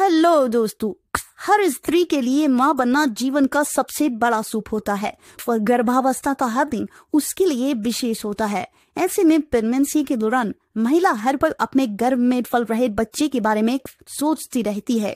hello दोस्तों हर स्त्री के लिए माँ बनना जीवन का सबसे बड़ा सूप होता है और गर्भावस्था का हर दिन उसके लिए विशेष होता है ऐसे में प्रेगनेंसी के दौरान महिला हर पल अपने गर्भ में फल रहे बच्चे के बारे में सोचती रहती है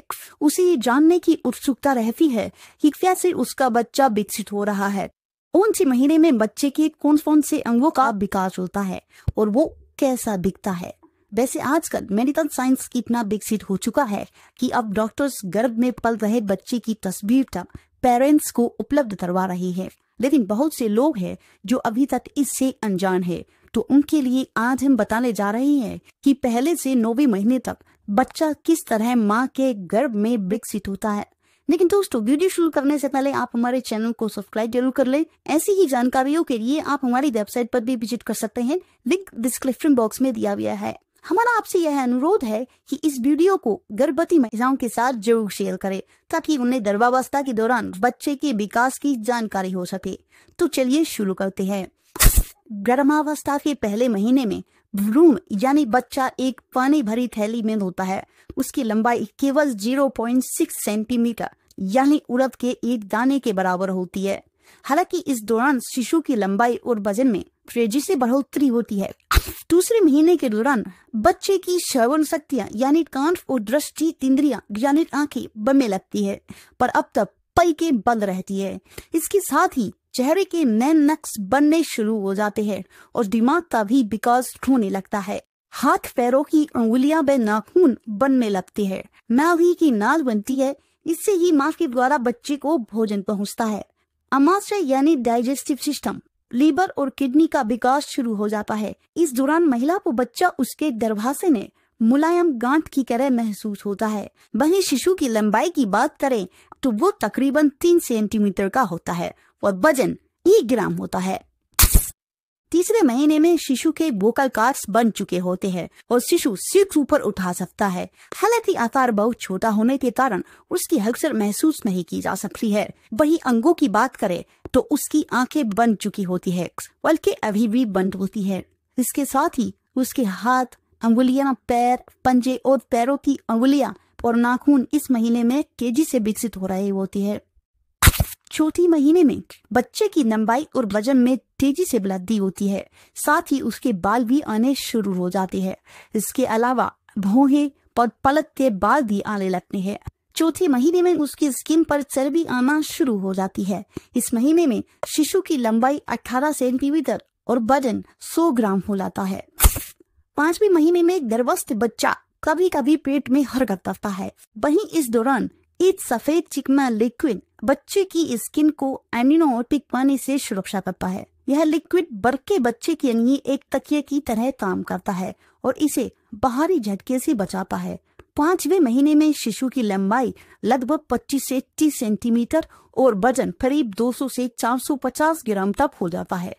उसे ये जानने की उत्सुकता रहती है कि कैसे उसका बच्चा विकसित हो रहा है कौन से महीने में बच्चे के कौन कौन से अंगों का विकास होता है और वो कैसा बिकता है वैसे आजकल मेडिकल साइंस इतना विकसित हो चुका है कि अब डॉक्टर्स गर्भ में पल रहे बच्चे की तस्वीर तक पेरेंट्स को उपलब्ध करवा रहे हैं लेकिन बहुत से लोग हैं जो अभी तक इससे अनजान है तो उनके लिए आज हम बताने जा रहे हैं कि पहले से नौवे महीने तक बच्चा किस तरह माँ के गर्भ में विकसित होता है लेकिन दोस्तों वीडियो शुरू करने से पहले आप हमारे चैनल को सब्सक्राइब जरूर कर लें ऐसी ही जानकारियों के लिए आप हमारी वेबसाइट पर भी विजिट कर सकते हैं लिंक डिस्क्रिप्शन बॉक्स में दिया गया है हमारा आपसे यह अनुरोध है कि इस वीडियो को गर्भवती महिलाओं के साथ जरूर शेयर करें ताकि उन्हें गर्भावस्था के दौरान बच्चे के विकास की जानकारी हो सके तो चलिए शुरू करते हैं गर्भावस्था के पहले महीने में भ्रूण यानी बच्चा एक पानी भरी थैली में होता है उसकी लंबाई केवल 0.6 सेंटीमीटर यानी उड़द के एक दाने के बराबर होती है हालांकि इस दौरान शिशु की लंबाई और वजन में तेजी से बढ़ोतरी होती है दूसरे महीने के दौरान बच्चे की श्रवण शक्तियाँ यानी कांफ और दृष्टि तिंद्रिया यानी आंखें बमे लगती है पर अब तक के बंद रहती है इसके साथ ही चेहरे के नए नक्श बनने शुरू हो जाते हैं और दिमाग का भी विकास होने लगता है हाथ पैरों की उंगलियां व नाखून बनने लगती है नाल ही की नाल बनती है इससे ही माँ के द्वारा बच्चे को भोजन पहुँचता है अमाशय यानी डाइजेस्टिव सिस्टम लीवर और किडनी का विकास शुरू हो जाता है इस दौरान महिला को बच्चा उसके गर्भाशय में मुलायम गांठ की तरह महसूस होता है वही शिशु की लंबाई की बात करें तो वो तकरीबन तीन सेंटीमीटर का होता है और वजन एक ग्राम होता है तीसरे महीने में शिशु के वोकल कार्ड्स बन चुके होते हैं और शिशु सिक्स ऊपर उठा सकता है हालांकि आकार बहुत छोटा होने के कारण उसकी हक्सर महसूस नहीं की जा सकती है वही अंगों की बात करे तो उसकी आंखें बन चुकी होती है बल्कि अभी भी बंद होती है इसके साथ ही उसके हाथ अंगुलिया पैर पंजे और पैरों की अंगुलिया और नाखून इस महीने में तेजी से विकसित हो रही होती है चौथी महीने में बच्चे की लंबाई और वजन में तेजी से वृद्धि होती है साथ ही उसके बाल भी आने शुरू हो जाते हैं इसके अलावा भोहे और के बाल भी आने लगते हैं चौथे महीने में उसकी स्किन पर चर्बी आना शुरू हो जाती है इस महीने में शिशु की लंबाई 18 सेंटीमीटर और वजन 100 ग्राम हो जाता है पांचवी महीने में गर्भस्थ बच्चा कभी कभी पेट में हरकत करता है वहीं इस दौरान एक सफेद चिकना लिक्विड बच्चे की स्किन को एनिनोटिक पानी से सुरक्षा करता है यह लिक्विड बरके बच्चे के लिए एक तकिए की तरह काम करता है और इसे बाहरी झटके से बचाता है पांचवे महीने में शिशु की लंबाई लगभग 25 से 30 सेंटीमीटर और वजन करीब 200 से 450 ग्राम तक हो जाता है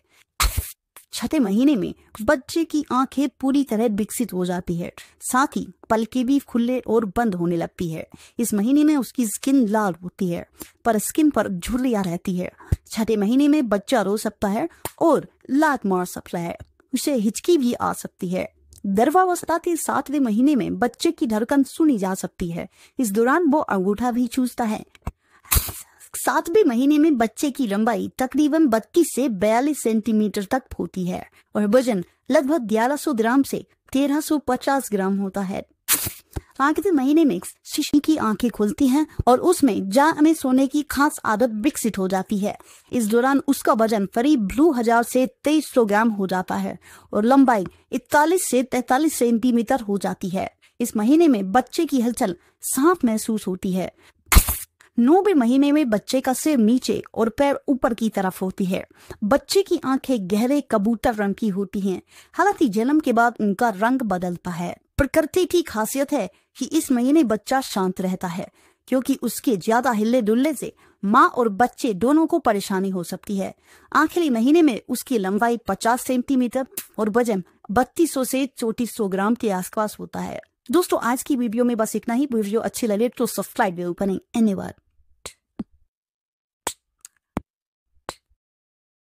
छठे महीने में बच्चे की आंखें पूरी तरह विकसित हो जाती है साथ ही पलके भी खुले और बंद होने लगती है इस महीने में उसकी स्किन लाल होती है पर स्किन पर झुरिया रहती है छठे महीने में बच्चा रो सकता है और लात मार सकता है उसे हिचकी भी आ सकती है गर्भावस्था के सातवें महीने में बच्चे की धड़कन सुनी जा सकती है इस दौरान वो अंगूठा भी चूसता है सातवें महीने में बच्चे की लंबाई तकरीबन 32 से 42 सेंटीमीटर तक होती है और वजन लगभग 1100 ग्राम से 1350 ग्राम होता है आखिरी महीने में शिशु की आंखें खुलती हैं और उसमें जा में सोने की खास आदत विकसित हो जाती है इस दौरान उसका वजन करीब ब्लू हजार से तेईस सौ ग्राम हो जाता है और लंबाई इकतालीस से तैतालीस सेंटीमीटर हो जाती है इस महीने में बच्चे की हलचल साफ महसूस होती है नौवे महीने में बच्चे का सिर नीचे और पैर ऊपर की तरफ होती है बच्चे की आंखें गहरे कबूतर रंग की होती हैं हालांकि जन्म के बाद उनका रंग बदलता है प्रकृति की खासियत है कि इस महीने बच्चा शांत रहता है क्योंकि उसके ज्यादा हिलने डुलने से माँ और बच्चे दोनों को परेशानी हो सकती है आखिरी महीने में उसकी लंबाई 50 सेंटीमीटर और वजन 3200 से सौ ग्राम के आसपास होता है दोस्तों आज की वीडियो में बस इतना ही वीडियो अच्छी लगे तो सब्सक्राइब जरूर करें धन्यवाद